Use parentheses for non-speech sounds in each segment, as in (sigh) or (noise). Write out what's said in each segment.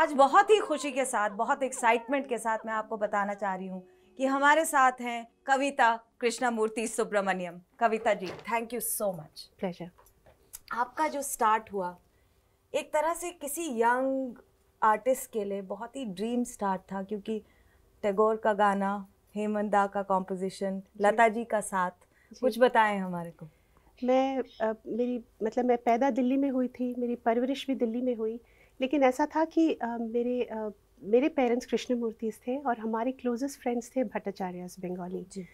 आज बहुत ही खुशी के साथ बहुत एक्साइटमेंट के साथ मैं आपको बताना चाह रही हूँ कि हमारे साथ हैं Kavita Murthy Subramaniam Kavita ji thank you so much pleasure आपका जो स्टार्ट हुआ एक तरह से किसी यंग आर्टिस्ट के लिए बहुत ही ड्रीम स्टार्ट था क्योंकि टैगोर का गाना हेमंत दा का कॉम्पोजिशन लता जी का साथ जी। कुछ बताएं हमारे को मैं आ, मेरी मतलब मैं पैदा दिल्ली में हुई थी मेरी परवरिश भी दिल्ली में हुई लेकिन ऐसा था कि मेरे मेरे पेरेंट्स कृष्णमूर्तिज थे और हमारे क्लोजेस्ट फ्रेंड्स थे भट्टाचार्य बंगाली जी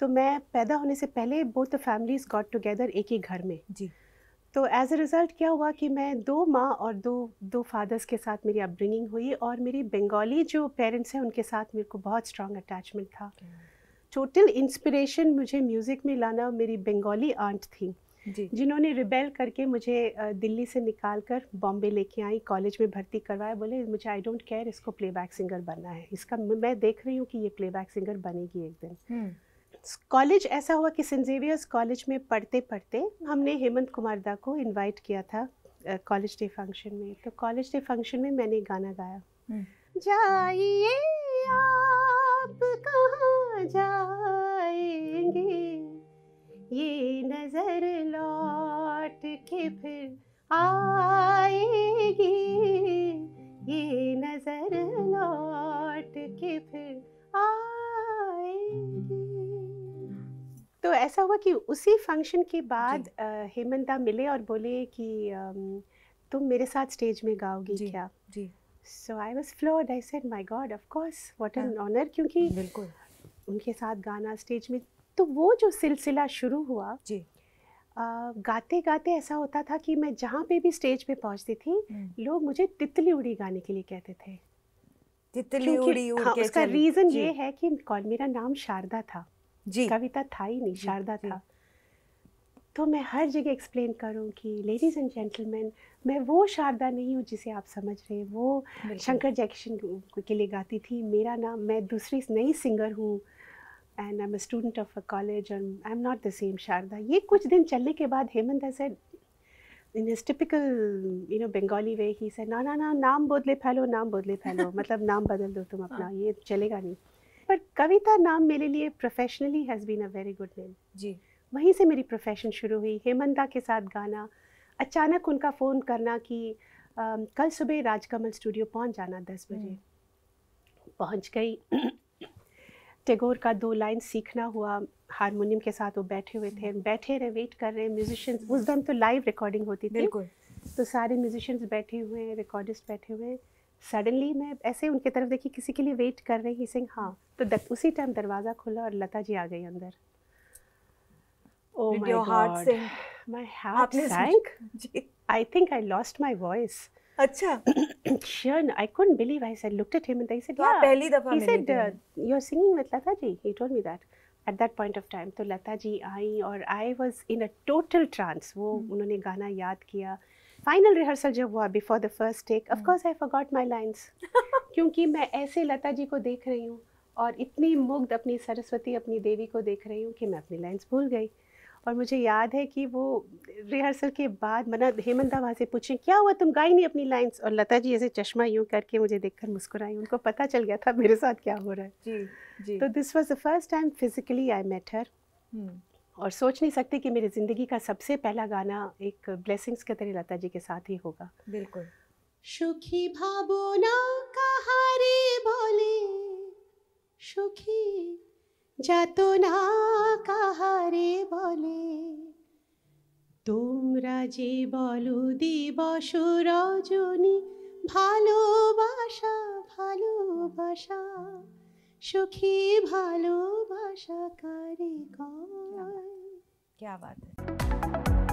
तो मैं पैदा होने से पहले both the families got together एक ही घर में जी तो एज अ रिज़ल्ट क्या हुआ कि मैं दो माँ और दो दो फादर्स के साथ मेरी अपब्रिंगिंग हुई और मेरी बंगाली जो पेरेंट्स हैं उनके साथ मेरे को बहुत स्ट्रॉन्ग अटैचमेंट था टोटल okay. इंस्पिरेशन मुझे म्यूज़िक में लाना मेरी बंगाली आंट थी जिन्होंने रिबेल करके मुझे दिल्ली से निकाल कर बॉम्बे लेके आई कॉलेज में भर्ती करवाया बोले मुझे आई डोंट केयर इसको प्लेबैक सिंगर बनना है इसका मैं देख रही हूँ कि ये प्लेबैक सिंगर बनेगी एक दिन हम्म। कॉलेज ऐसा हुआ कि सेंट जेवियर्स कॉलेज में पढ़ते पढ़ते हमने हेमंत कुमार दा को इनवाइट किया था कॉलेज डे फंक्शन में तो कॉलेज डे फंक्शन में मैंने गाना गाया हम्म। जाइए आपका फिर आएगी ये नजर लौट के फिर आएगी तो ऐसा हुआ कि उसी फंक्शन के बाद हेमंता मिले और बोले कि तुम मेरे साथ स्टेज में गाओगी जी, क्या जी so I was floored I said my God of course what an honour क्योंकि बिल्कुल उनके साथ गाना स्टेज में तो वो जो सिलसिला शुरू हुआ जी गाते गाते ऐसा होता था कि मैं जहाँ पे भी स्टेज पे पहुँचती थी हम्म। लोग मुझे तितली उड़ी गाने के लिए कहते थे तितली उड़ी उड़ हाँ, उसका रीज़न ये है कि मेरा नाम शारदा था जी कविता था ही नहीं शारदा था तो मैं हर जगह एक्सप्लेन करूं कि लेडीज़ एंड जेंटलमैन मैं वो शारदा नहीं हूँ जिसे आप समझ रहे हैं वो शंकर जैक्शन के लिए गाती थी मेरा नाम मैं दूसरी नई सिंगर हूँ and I am student of a college and I am not the same Sharda ये कुछ दिन चलने के बाद Hemant I said in his typical you know Bengali way ही सर ना ना ना नाम बदले फैलो नाम बदले फैलो (laughs) मतलब नाम बदल दो तुम अपना हाँ। ये चलेगा नहीं पर कविता नाम मेरे लिए professionally has been a very good name जी वहीं से मेरी प्रोफेशन शुरू हुई हेमंदा के साथ गाना अचानक उनका फ़ोन करना कि कल सुबह राजकमल स्टूडियो पहुंच जाना दस बजे हम्म। पहुंच गई टेगोर का दो लाइन सीखना हुआ हारमोनियम के साथ वो बैठे हुए थे बैठे रहे वेट कर रहे हैं म्यूजिशियंस उस दम तो लाइव रिकॉर्डिंग होती थी बिल्कुल तो सारे म्यूजिशियंस बैठे हुए हैं रिकॉर्डिस्ट बैठे हुए हैं सडनली मैं ऐसे उनके तरफ देखी किसी के लिए वेट कर रही सिंह हाँ तो उसी टाइम दरवाज़ा खुला और लता जी आ गई अंदर oh my God my heart sank. (laughs) I think I lost my voice. अच्छा। उन्होंने गाना याद किया फाइनल रिहर्सल जब हुआ before the first take off I forgot my lines क्योंकि मैं ऐसे लता जी को देख रही हूँ और इतनी मुग्ध अपनी सरस्वती अपनी देवी को देख रही हूँ कि मैं अपनी लाइन्स भूल गई और मुझे याद है कि वो रिहर्सल के बाद मना हेमंत वहाँ से पूछे क्या हुआ तुम गाई नहीं अपनी लाइन्स और लता जी ऐसे चश्मा यूँ करके मुझे देख कर मुस्कुराई उनको पता चल गया था मेरे साथ क्या हो रहा है जी जी तो this was the first time physically I met her और सोच नहीं सकते कि मेरी ज़िंदगी का सबसे पहला गाना एक ब्लेसिंग्स के तरह लता जी के साथ ही होगा बिल्कुल सुखी भावना का हरे যাতনা কাহারে বলে তোমরা যে বলো দিবস রজনী ভালোবাসা ভালোবাসা সুখী ভালোবাসা কারে কয় কে बात